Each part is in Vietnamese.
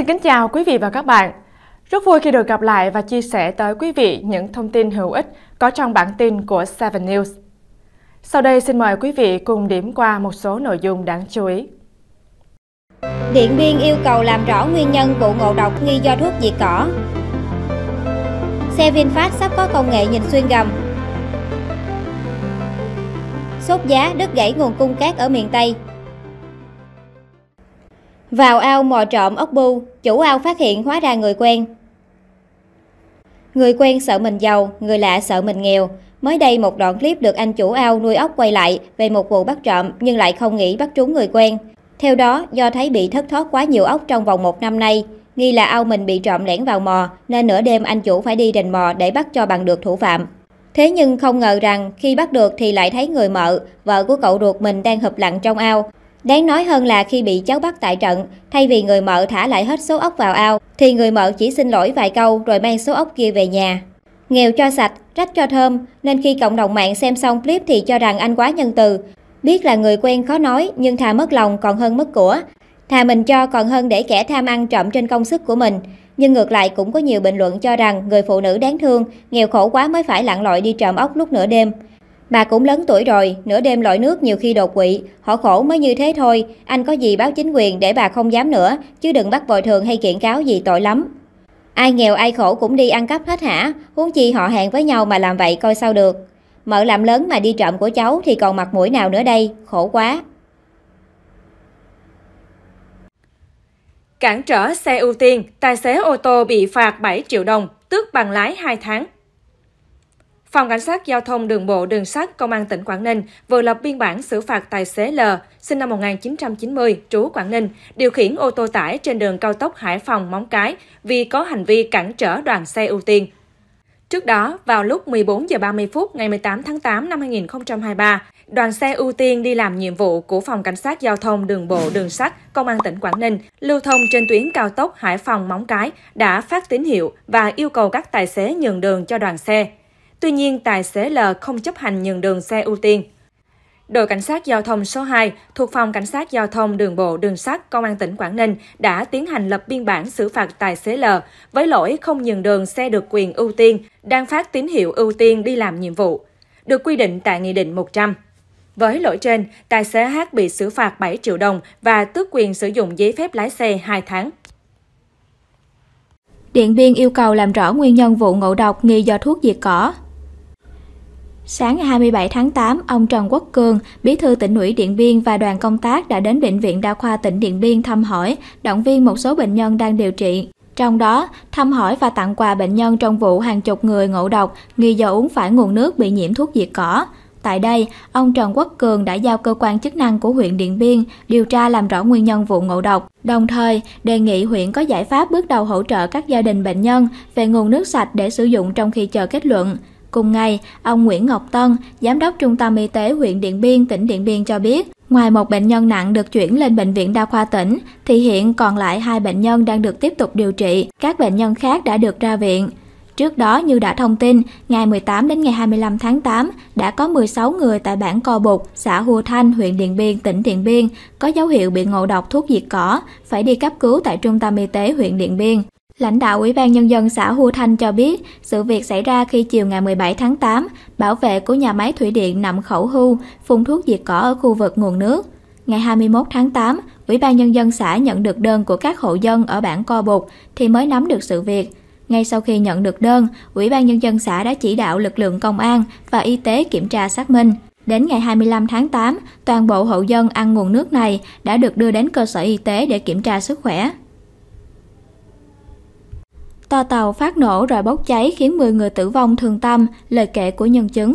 Xin kính chào quý vị và các bạn. Rất vui khi được gặp lại và chia sẻ tới quý vị những thông tin hữu ích có trong bản tin của 7 News. Sau đây xin mời quý vị cùng điểm qua một số nội dung đáng chú ý. Điện Biên yêu cầu làm rõ nguyên nhân vụ ngộ độc nghi do thuốc diệt cỏ. Xe VinFast sắp có công nghệ nhìn xuyên gầm. Sốt giá đứt gãy nguồn cung cát ở miền Tây, vào ao mò trộm ốc bu, chủ ao phát hiện hóa ra người quen. Người quen sợ mình giàu, người lạ sợ mình nghèo. Mới đây một đoạn clip được anh chủ ao nuôi ốc quay lại về một vụ bắt trộm nhưng lại không nghĩ bắt trúng người quen. Theo đó, do thấy bị thất thoát quá nhiều ốc trong vòng một năm nay, nghi là ao mình bị trộm lẻn vào mò nên nửa đêm anh chủ phải đi rình mò để bắt cho bằng được thủ phạm. Thế nhưng không ngờ rằng khi bắt được thì lại thấy người mợ, vợ của cậu ruột mình đang hợp lặng trong ao, Đáng nói hơn là khi bị cháu bắt tại trận, thay vì người mợ thả lại hết số ốc vào ao, thì người mợ chỉ xin lỗi vài câu rồi mang số ốc kia về nhà. Nghèo cho sạch, rách cho thơm, nên khi cộng đồng mạng xem xong clip thì cho rằng anh quá nhân từ. Biết là người quen khó nói nhưng thà mất lòng còn hơn mất của. Thà mình cho còn hơn để kẻ tham ăn trộm trên công sức của mình. Nhưng ngược lại cũng có nhiều bình luận cho rằng người phụ nữ đáng thương, nghèo khổ quá mới phải lặn lội đi trộm ốc lúc nửa đêm. Bà cũng lớn tuổi rồi, nửa đêm lội nước nhiều khi đột quỵ. Họ khổ mới như thế thôi, anh có gì báo chính quyền để bà không dám nữa, chứ đừng bắt bồi thường hay kiện cáo gì tội lắm. Ai nghèo ai khổ cũng đi ăn cắp hết hả, huống chi họ hẹn với nhau mà làm vậy coi sao được. Mợ làm lớn mà đi trộm của cháu thì còn mặt mũi nào nữa đây, khổ quá. Cản trở xe ưu tiên, tài xế ô tô bị phạt 7 triệu đồng, tước bằng lái 2 tháng. Phòng Cảnh sát Giao thông Đường bộ Đường sắt Công an tỉnh Quảng Ninh vừa lập biên bản xử phạt tài xế L, sinh năm 1990, trú Quảng Ninh, điều khiển ô tô tải trên đường cao tốc Hải Phòng – Móng Cái vì có hành vi cản trở đoàn xe ưu tiên. Trước đó, vào lúc 14 h 30 phút ngày 18 tháng 8 năm 2023, đoàn xe ưu tiên đi làm nhiệm vụ của Phòng Cảnh sát Giao thông Đường bộ Đường sắt Công an tỉnh Quảng Ninh lưu thông trên tuyến cao tốc Hải Phòng – Móng Cái đã phát tín hiệu và yêu cầu các tài xế nhường đường cho đoàn xe. Tuy nhiên, tài xế L không chấp hành nhường đường xe ưu tiên. Đội Cảnh sát Giao thông số 2 thuộc Phòng Cảnh sát Giao thông Đường bộ Đường sắt Công an tỉnh Quảng Ninh đã tiến hành lập biên bản xử phạt tài xế L với lỗi không nhường đường xe được quyền ưu tiên, đang phát tín hiệu ưu tiên đi làm nhiệm vụ, được quy định tại Nghị định 100. Với lỗi trên, tài xế H bị xử phạt 7 triệu đồng và tước quyền sử dụng giấy phép lái xe 2 tháng. Điện Biên yêu cầu làm rõ nguyên nhân vụ ngộ độc nghi do thuốc diệt cỏ. Sáng ngày 27 tháng 8, ông Trần Quốc Cường, Bí thư tỉnh ủy Điện Biên và đoàn công tác đã đến Bệnh viện Đa khoa tỉnh Điện Biên thăm hỏi, động viên một số bệnh nhân đang điều trị. Trong đó, thăm hỏi và tặng quà bệnh nhân trong vụ hàng chục người ngộ độc nghi do uống phải nguồn nước bị nhiễm thuốc diệt cỏ. Tại đây, ông Trần Quốc Cường đã giao cơ quan chức năng của huyện Điện Biên điều tra làm rõ nguyên nhân vụ ngộ độc, đồng thời đề nghị huyện có giải pháp bước đầu hỗ trợ các gia đình bệnh nhân về nguồn nước sạch để sử dụng trong khi chờ kết luận. Cùng ngày, ông Nguyễn Ngọc Tân, Giám đốc Trung tâm Y tế huyện Điện Biên, tỉnh Điện Biên cho biết, ngoài một bệnh nhân nặng được chuyển lên Bệnh viện Đa khoa tỉnh, thì hiện còn lại hai bệnh nhân đang được tiếp tục điều trị, các bệnh nhân khác đã được ra viện. Trước đó như đã thông tin, ngày 18 đến ngày 25 tháng 8 đã có 16 người tại bản Co Bục, xã Hùa Thanh, huyện Điện Biên, tỉnh Điện Biên có dấu hiệu bị ngộ độc thuốc diệt cỏ, phải đi cấp cứu tại trung tâm y tế huyện Điện Biên. Lãnh đạo Ủy ban Nhân dân xã Hua Thanh cho biết, sự việc xảy ra khi chiều ngày 17 tháng 8, bảo vệ của nhà máy thủy điện nằm khẩu hưu, phun thuốc diệt cỏ ở khu vực nguồn nước. Ngày 21 tháng 8, Ủy ban Nhân dân xã nhận được đơn của các hộ dân ở bản Co Bục thì mới nắm được sự việc. Ngay sau khi nhận được đơn, Ủy ban Nhân dân xã đã chỉ đạo lực lượng công an và y tế kiểm tra xác minh. Đến ngày 25 tháng 8, toàn bộ hộ dân ăn nguồn nước này đã được đưa đến cơ sở y tế để kiểm tra sức khỏe. Toa tàu phát nổ rồi bốc cháy khiến 10 người tử vong thường tâm, lời kể của nhân chứng.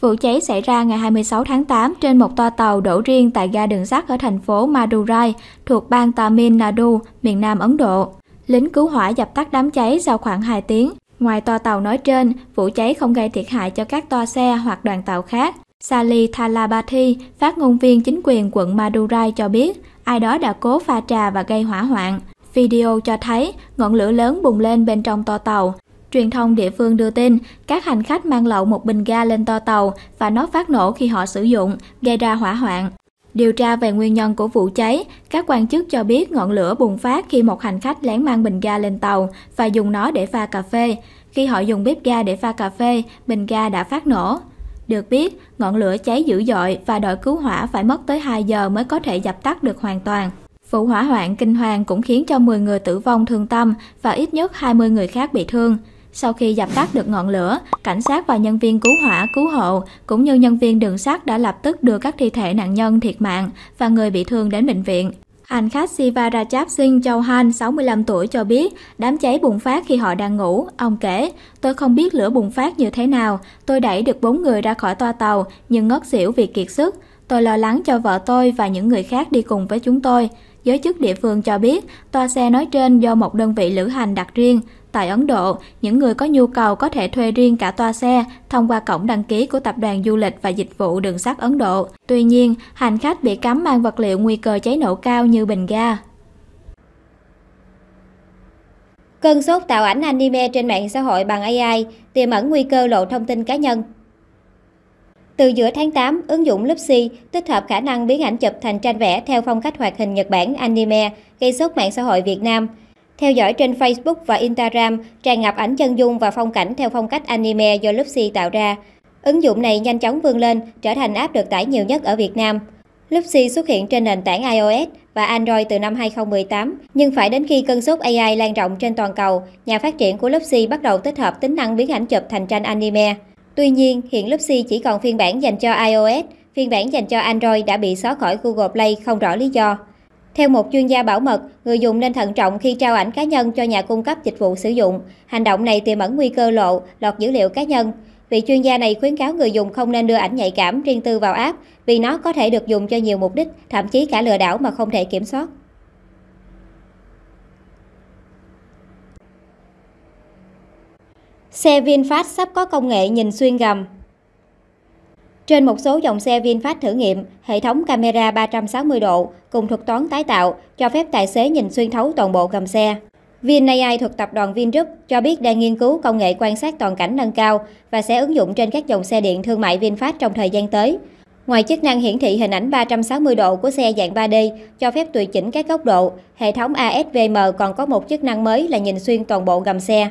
Vụ cháy xảy ra ngày 26 tháng 8 trên một toa tàu đổ riêng tại ga đường sắt ở thành phố Madurai thuộc bang Tamil Nadu, miền Nam Ấn Độ. Lính cứu hỏa dập tắt đám cháy sau khoảng 2 tiếng. Ngoài toa tàu nói trên, vụ cháy không gây thiệt hại cho các toa xe hoặc đoàn tàu khác. Sali Thalabathi, phát ngôn viên chính quyền quận Madurai cho biết, ai đó đã cố pha trà và gây hỏa hoạn. Video cho thấy ngọn lửa lớn bùng lên bên trong toa tàu. Truyền thông địa phương đưa tin, các hành khách mang lậu một bình ga lên toa tàu và nó phát nổ khi họ sử dụng, gây ra hỏa hoạn. Điều tra về nguyên nhân của vụ cháy, các quan chức cho biết ngọn lửa bùng phát khi một hành khách lén mang bình ga lên tàu và dùng nó để pha cà phê. Khi họ dùng bếp ga để pha cà phê, bình ga đã phát nổ. Được biết, ngọn lửa cháy dữ dội và đội cứu hỏa phải mất tới 2 giờ mới có thể dập tắt được hoàn toàn. Vụ hỏa hoạn kinh hoàng cũng khiến cho 10 người tử vong thương tâm và ít nhất 20 người khác bị thương. Sau khi dập tắt được ngọn lửa, cảnh sát và nhân viên cứu hỏa, cứu hộ cũng như nhân viên đường sắt đã lập tức đưa các thi thể nạn nhân thiệt mạng và người bị thương đến bệnh viện. Hành khách Sivarachap Singh Chauhan, 65 tuổi cho biết, đám cháy bùng phát khi họ đang ngủ. Ông kể, tôi không biết lửa bùng phát như thế nào. Tôi đẩy được bốn người ra khỏi toa tàu, nhưng ngất xỉu vì kiệt sức. Tôi lo lắng cho vợ tôi và những người khác đi cùng với chúng tôi. Giới chức địa phương cho biết, toa xe nói trên do một đơn vị lữ hành đặt riêng. Tại Ấn Độ, những người có nhu cầu có thể thuê riêng cả toa xe thông qua cổng đăng ký của Tập đoàn Du lịch và Dịch vụ Đường sắt Ấn Độ. Tuy nhiên, hành khách bị cấm mang vật liệu nguy cơ cháy nổ cao như bình ga. Cơn sốt tạo ảnh anime trên mạng xã hội bằng AI tiềm ẩn nguy cơ lộ thông tin cá nhân. Từ giữa tháng 8, ứng dụng Lupsi tích hợp khả năng biến ảnh chụp thành tranh vẽ theo phong cách hoạt hình Nhật Bản anime, gây sốt mạng xã hội Việt Nam. Theo dõi trên Facebook và Instagram, tràn ngập ảnh chân dung và phong cảnh theo phong cách anime do Lupsi tạo ra. Ứng dụng này nhanh chóng vươn lên, trở thành app được tải nhiều nhất ở Việt Nam. Lupsi xuất hiện trên nền tảng iOS và Android từ năm 2018, nhưng phải đến khi cơn sốt AI lan rộng trên toàn cầu, nhà phát triển của Lupsi bắt đầu tích hợp tính năng biến ảnh chụp thành tranh anime. Tuy nhiên, hiện Lupsi chỉ còn phiên bản dành cho iOS, phiên bản dành cho Android đã bị xóa khỏi Google Play không rõ lý do. Theo một chuyên gia bảo mật, người dùng nên thận trọng khi trao ảnh cá nhân cho nhà cung cấp dịch vụ sử dụng. Hành động này tiềm ẩn nguy cơ lộ, lọt dữ liệu cá nhân. Vị chuyên gia này khuyến cáo người dùng không nên đưa ảnh nhạy cảm riêng tư vào app vì nó có thể được dùng cho nhiều mục đích, thậm chí cả lừa đảo mà không thể kiểm soát. Xe VinFast sắp có công nghệ nhìn xuyên gầm. Trên một số dòng xe VinFast thử nghiệm, hệ thống camera 360 độ cùng thuật toán tái tạo cho phép tài xế nhìn xuyên thấu toàn bộ gầm xe. VinAI thuộc tập đoàn Vingroup cho biết đang nghiên cứu công nghệ quan sát toàn cảnh nâng cao và sẽ ứng dụng trên các dòng xe điện thương mại VinFast trong thời gian tới. Ngoài chức năng hiển thị hình ảnh 360 độ của xe dạng 3D cho phép tùy chỉnh các góc độ, hệ thống ASVM còn có một chức năng mới là nhìn xuyên toàn bộ gầm xe.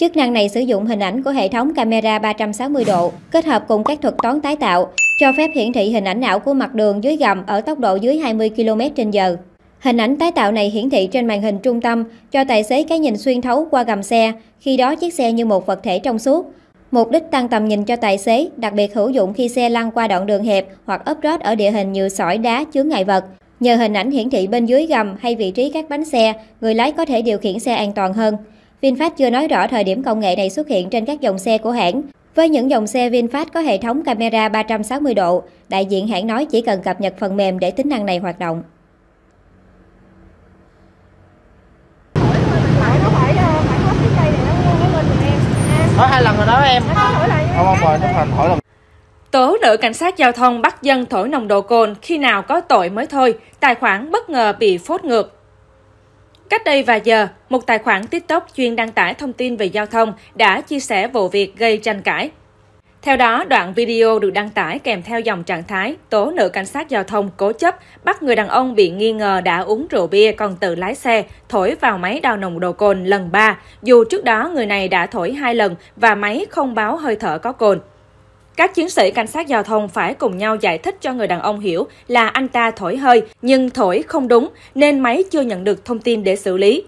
Chức năng này sử dụng hình ảnh của hệ thống camera 360 độ kết hợp cùng các thuật toán tái tạo, cho phép hiển thị hình ảnh ảo của mặt đường dưới gầm ở tốc độ dưới 20 km/h. Hình ảnh tái tạo này hiển thị trên màn hình trung tâm cho tài xế cái nhìn xuyên thấu qua gầm xe, khi đó chiếc xe như một vật thể trong suốt. Mục đích tăng tầm nhìn cho tài xế, đặc biệt hữu dụng khi xe lăn qua đoạn đường hẹp hoặc ốp rớt ở địa hình nhiều sỏi đá chứa ngại vật. Nhờ hình ảnh hiển thị bên dưới gầm hay vị trí các bánh xe, người lái có thể điều khiển xe an toàn hơn. VinFast chưa nói rõ thời điểm công nghệ này xuất hiện trên các dòng xe của hãng. Với những dòng xe VinFast có hệ thống camera 360 độ, đại diện hãng nói chỉ cần cập nhật phần mềm để tính năng này hoạt động. Hỏi hai lần rồi đó em. Không, không, rồi, thành hỏi lần. Tố nữ cảnh sát giao thông bắt dân thổi nồng độ cồn khi nào có tội mới thôi, tài khoản bất ngờ bị phốt ngược. Cách đây vài giờ, một tài khoản TikTok chuyên đăng tải thông tin về giao thông đã chia sẻ vụ việc gây tranh cãi. Theo đó, đoạn video được đăng tải kèm theo dòng trạng thái tố nữ cảnh sát giao thông cố chấp bắt người đàn ông bị nghi ngờ đã uống rượu bia còn tự lái xe thổi vào máy đo nồng độ cồn lần 3, dù trước đó người này đã thổi hai lần và máy không báo hơi thở có cồn. Các chiến sĩ cảnh sát giao thông phải cùng nhau giải thích cho người đàn ông hiểu là anh ta thổi hơi, nhưng thổi không đúng nên máy chưa nhận được thông tin để xử lý.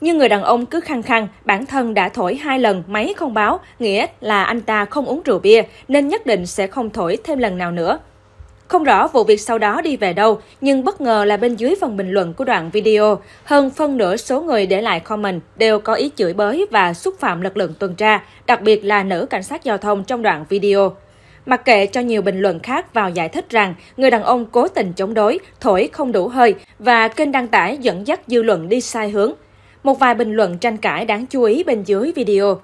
Nhưng người đàn ông cứ khăng khăng, bản thân đã thổi hai lần máy không báo, nghĩa là anh ta không uống rượu bia nên nhất định sẽ không thổi thêm lần nào nữa. Không rõ vụ việc sau đó đi về đâu, nhưng bất ngờ là bên dưới phần bình luận của đoạn video, hơn phân nửa số người để lại comment đều có ý chửi bới và xúc phạm lực lượng tuần tra, đặc biệt là nữ cảnh sát giao thông trong đoạn video. Mặc kệ cho nhiều bình luận khác vào giải thích rằng người đàn ông cố tình chống đối, thổi không đủ hơi và kênh đăng tải dẫn dắt dư luận đi sai hướng. Một vài bình luận tranh cãi đáng chú ý bên dưới video.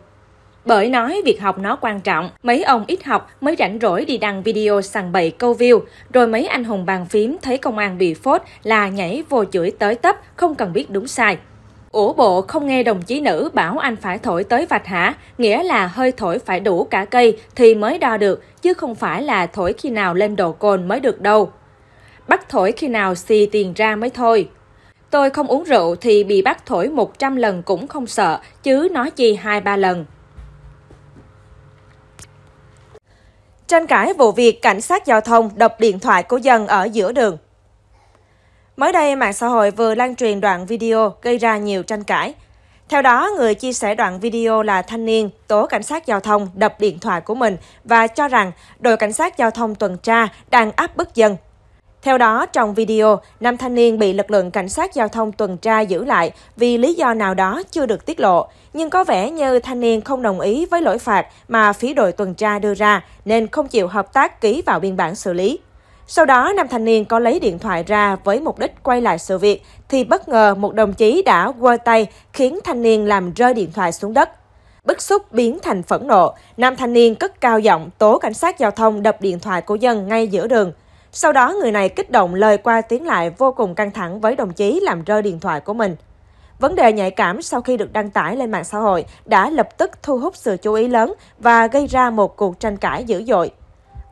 Bởi nói việc học nó quan trọng, mấy ông ít học mới rảnh rỗi đi đăng video sằng bậy câu view, rồi mấy anh hùng bàn phím thấy công an bị phốt là nhảy vô chửi tới tấp, không cần biết đúng sai. Ủa bộ không nghe đồng chí nữ bảo anh phải thổi tới vạch hả? Nghĩa là hơi thổi phải đủ cả cây thì mới đo được, chứ không phải là thổi khi nào lên độ cồn mới được đâu. Bắt thổi khi nào xì tiền ra mới thôi. Tôi không uống rượu thì bị bắt thổi 100 lần cũng không sợ, chứ nói chi 2-3 lần. Tranh cãi vụ việc cảnh sát giao thông đập điện thoại của dân ở giữa đường. Mới đây, mạng xã hội vừa lan truyền đoạn video gây ra nhiều tranh cãi. Theo đó, người chia sẻ đoạn video là thanh niên tố cảnh sát giao thông đập điện thoại của mình và cho rằng đội cảnh sát giao thông tuần tra đang áp bức dân. Theo đó, trong video, nam thanh niên bị lực lượng cảnh sát giao thông tuần tra giữ lại vì lý do nào đó chưa được tiết lộ, nhưng có vẻ như thanh niên không đồng ý với lỗi phạt mà phía đội tuần tra đưa ra nên không chịu hợp tác ký vào biên bản xử lý. Sau đó, nam thanh niên có lấy điện thoại ra với mục đích quay lại sự việc, thì bất ngờ một đồng chí đã quơ tay khiến thanh niên làm rơi điện thoại xuống đất. Bức xúc biến thành phẫn nộ, nam thanh niên cất cao giọng tố cảnh sát giao thông đập điện thoại của dân ngay giữa đường. Sau đó, người này kích động lời qua tiếng lại vô cùng căng thẳng với đồng chí làm rơi điện thoại của mình. Vấn đề nhạy cảm sau khi được đăng tải lên mạng xã hội đã lập tức thu hút sự chú ý lớn và gây ra một cuộc tranh cãi dữ dội.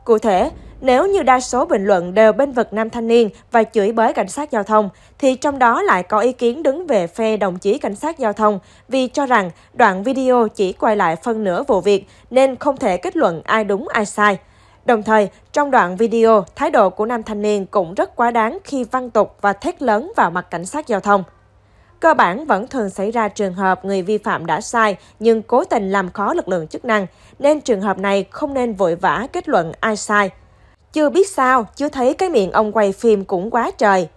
Cụ thể, nếu như đa số bình luận đều bên vực nam thanh niên và chửi bới cảnh sát giao thông, thì trong đó lại có ý kiến đứng về phe đồng chí cảnh sát giao thông vì cho rằng đoạn video chỉ quay lại phân nửa vụ việc nên không thể kết luận ai đúng ai sai. Đồng thời, trong đoạn video, thái độ của nam thanh niên cũng rất quá đáng khi văn tục và thét lớn vào mặt cảnh sát giao thông. Cơ bản vẫn thường xảy ra trường hợp người vi phạm đã sai nhưng cố tình làm khó lực lượng chức năng, nên trường hợp này không nên vội vã kết luận ai sai. Chưa biết sao, chưa thấy cái miệng ông quay phim cũng quá trời.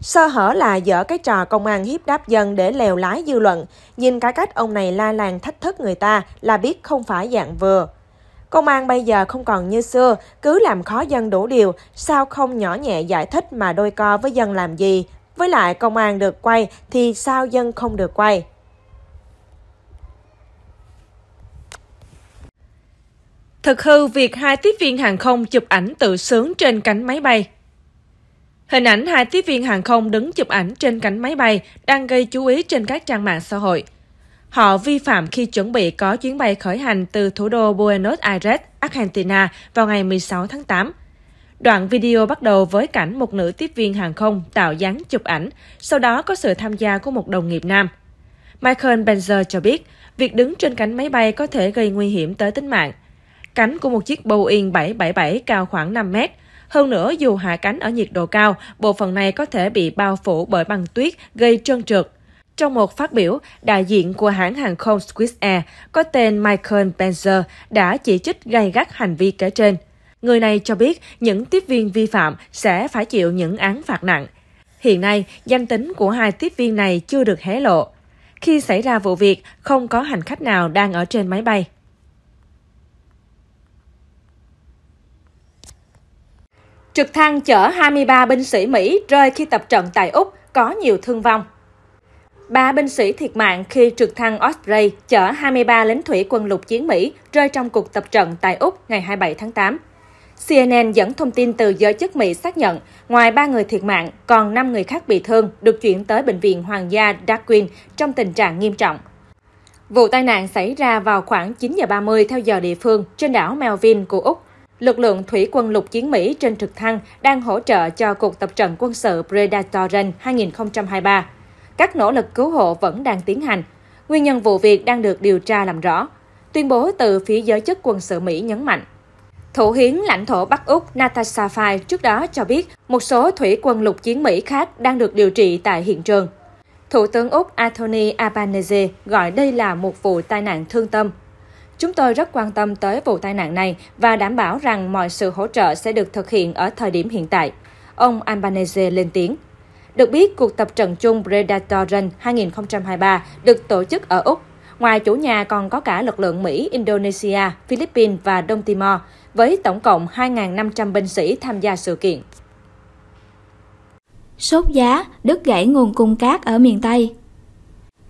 Sơ hở là dở cái trò công an hiếp đáp dân để lèo lái dư luận, nhìn cái cách ông này la làng thách thức người ta là biết không phải dạng vừa. Công an bây giờ không còn như xưa, cứ làm khó dân đủ điều, sao không nhỏ nhẹ giải thích mà đôi co với dân làm gì. Với lại công an được quay thì sao dân không được quay. Thực hư việc hai tiếp viên hàng không chụp ảnh tự sướng trên cánh máy bay. Hình ảnh hai tiếp viên hàng không đứng chụp ảnh trên cánh máy bay đang gây chú ý trên các trang mạng xã hội. Họ vi phạm khi chuẩn bị có chuyến bay khởi hành từ thủ đô Buenos Aires, Argentina vào ngày 16 tháng 8. Đoạn video bắt đầu với cảnh một nữ tiếp viên hàng không tạo dáng chụp ảnh, sau đó có sự tham gia của một đồng nghiệp nam. Michael Benzer cho biết, việc đứng trên cánh máy bay có thể gây nguy hiểm tới tính mạng, Cánh của một chiếc Boeing 777 cao khoảng 5 mét. Hơn nữa, dù hạ cánh ở nhiệt độ cao, bộ phận này có thể bị bao phủ bởi băng tuyết gây trơn trượt. Trong một phát biểu, đại diện của hãng hàng không Swiss Air có tên Michael Benzer đã chỉ trích gay gắt hành vi kể trên. Người này cho biết những tiếp viên vi phạm sẽ phải chịu những án phạt nặng. Hiện nay, danh tính của hai tiếp viên này chưa được hé lộ. Khi xảy ra vụ việc, không có hành khách nào đang ở trên máy bay. Trực thăng chở 23 binh sĩ Mỹ rơi khi tập trận tại Úc có nhiều thương vong. Ba binh sĩ thiệt mạng khi trực thăng Osprey chở 23 lính thủy quân lục chiến Mỹ rơi trong cuộc tập trận tại Úc ngày 27 tháng 8. CNN dẫn thông tin từ giới chức Mỹ xác nhận, ngoài ba người thiệt mạng, còn 5 người khác bị thương được chuyển tới Bệnh viện Hoàng gia Darwin trong tình trạng nghiêm trọng. Vụ tai nạn xảy ra vào khoảng 9 giờ 30 theo giờ địa phương trên đảo Melvin của Úc lực lượng thủy quân lục chiến Mỹ trên trực thăng đang hỗ trợ cho cuộc tập trận quân sự Predatorin 2023. Các nỗ lực cứu hộ vẫn đang tiến hành. Nguyên nhân vụ việc đang được điều tra làm rõ. Tuyên bố từ phía giới chức quân sự Mỹ nhấn mạnh. Thủ hiến lãnh thổ Bắc Úc Natasha Fye trước đó cho biết một số thủy quân lục chiến Mỹ khác đang được điều trị tại hiện trường. Thủ tướng Úc Anthony Albanese gọi đây là một vụ tai nạn thương tâm. Chúng tôi rất quan tâm tới vụ tai nạn này và đảm bảo rằng mọi sự hỗ trợ sẽ được thực hiện ở thời điểm hiện tại. Ông Albanese lên tiếng. Được biết, cuộc tập trận chung Predator Run 2023 được tổ chức ở Úc. Ngoài chủ nhà còn có cả lực lượng Mỹ, Indonesia, Philippines và Đông Timor, với tổng cộng 2.500 binh sĩ tham gia sự kiện. Sốt giá, đứt gãy nguồn cung cát ở miền Tây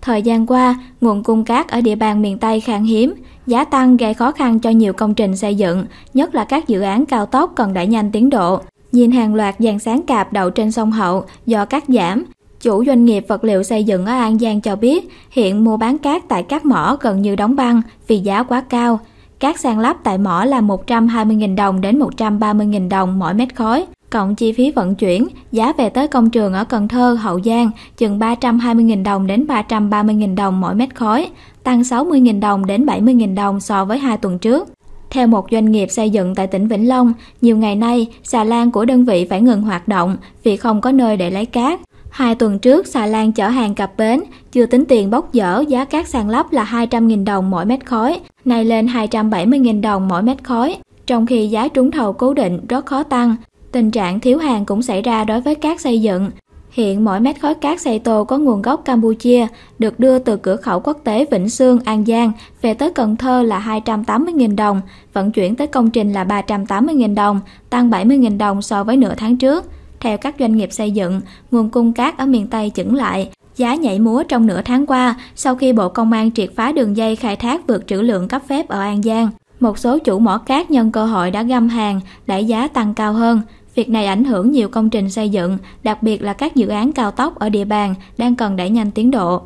Thời gian qua, nguồn cung cát ở địa bàn miền Tây khan hiếm, Giá tăng gây khó khăn cho nhiều công trình xây dựng, nhất là các dự án cao tốc cần đẩy nhanh tiến độ. Nhìn hàng loạt dàn sáng cạp đậu trên sông Hậu do cắt giảm, Chủ doanh nghiệp vật liệu xây dựng ở An Giang cho biết hiện mua bán cát tại các mỏ gần như đóng băng vì giá quá cao. Cát san lắp tại mỏ là 120.000 đồng đến 130.000 đồng mỗi mét khối cộng chi phí vận chuyển, giá về tới công trường ở Cần Thơ, Hậu Giang chừng 320.000 đồng đến 330.000 đồng mỗi mét khối, tăng 60.000 đồng đến 70.000 đồng so với hai tuần trước. Theo một doanh nghiệp xây dựng tại tỉnh Vĩnh Long, nhiều ngày nay, xà lan của đơn vị phải ngừng hoạt động vì không có nơi để lấy cát. Hai tuần trước, xà lan chở hàng cập bến, chưa tính tiền bốc dở, giá cát sàn lấp là 200.000 đồng mỗi mét khối, nay lên 270.000 đồng mỗi mét khối. Trong khi giá trúng thầu cố định rất khó tăng, Tình trạng thiếu hàng cũng xảy ra đối với cát xây dựng. Hiện mỗi mét khối cát xây tô có nguồn gốc Campuchia được đưa từ cửa khẩu quốc tế Vĩnh Sương, An Giang về tới Cần Thơ là 280.000 đồng, vận chuyển tới công trình là 380.000 đồng, tăng 70.000 đồng so với nửa tháng trước. Theo các doanh nghiệp xây dựng, nguồn cung cát ở miền Tây chững lại, giá nhảy múa trong nửa tháng qua sau khi Bộ Công an triệt phá đường dây khai thác vượt trữ lượng cấp phép ở An Giang. Một số chủ mỏ cát nhân cơ hội đã găm hàng, đẩy giá tăng cao hơn. Việc này ảnh hưởng nhiều công trình xây dựng, đặc biệt là các dự án cao tốc ở địa bàn đang cần đẩy nhanh tiến độ.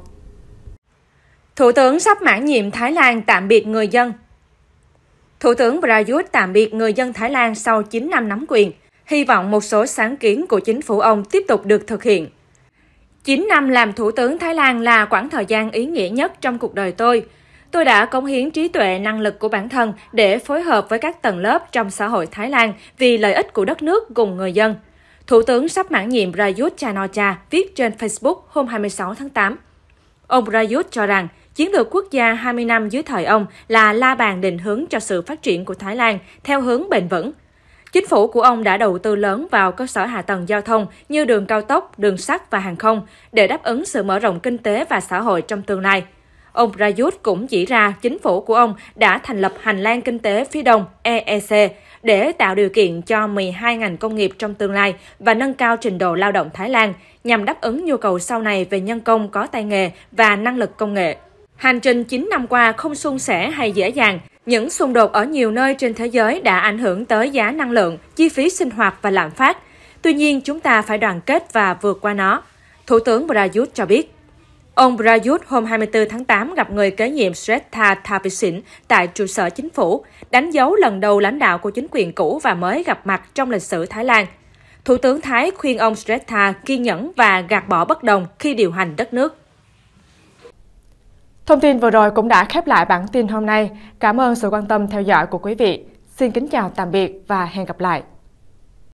Thủ tướng sắp mãn nhiệm Thái Lan tạm biệt người dân Thủ tướng Prayut tạm biệt người dân Thái Lan sau 9 năm nắm quyền, hy vọng một số sáng kiến của chính phủ ông tiếp tục được thực hiện. 9 năm làm Thủ tướng Thái Lan là quãng thời gian ý nghĩa nhất trong cuộc đời tôi. Tôi đã cống hiến trí tuệ năng lực của bản thân để phối hợp với các tầng lớp trong xã hội Thái Lan vì lợi ích của đất nước cùng người dân. Thủ tướng sắp mãn nhiệm Prayut chan viết trên Facebook hôm 26 tháng 8. Ông Prayut cho rằng, chiến lược quốc gia 20 năm dưới thời ông là la bàn định hướng cho sự phát triển của Thái Lan theo hướng bền vững. Chính phủ của ông đã đầu tư lớn vào cơ sở hạ tầng giao thông như đường cao tốc, đường sắt và hàng không để đáp ứng sự mở rộng kinh tế và xã hội trong tương lai – Ông Prayut cũng chỉ ra chính phủ của ông đã thành lập hành lang kinh tế phía đông EEC để tạo điều kiện cho 12 ngành công nghiệp trong tương lai và nâng cao trình độ lao động Thái Lan nhằm đáp ứng nhu cầu sau này về nhân công có tay nghề và năng lực công nghệ. Hành trình 9 năm qua không suôn sẻ hay dễ dàng. Những xung đột ở nhiều nơi trên thế giới đã ảnh hưởng tới giá năng lượng, chi phí sinh hoạt và lạm phát. Tuy nhiên, chúng ta phải đoàn kết và vượt qua nó. Thủ tướng Prayut cho biết. Ông Prayut hôm 24 tháng 8 gặp người kế nhiệm Srettha Thavisin tại trụ sở chính phủ, đánh dấu lần đầu lãnh đạo của chính quyền cũ và mới gặp mặt trong lịch sử Thái Lan. Thủ tướng Thái khuyên ông Srettha kiên nhẫn và gạt bỏ bất đồng khi điều hành đất nước. Thông tin vừa rồi cũng đã khép lại bản tin hôm nay. Cảm ơn sự quan tâm theo dõi của quý vị. Xin kính chào tạm biệt và hẹn gặp lại.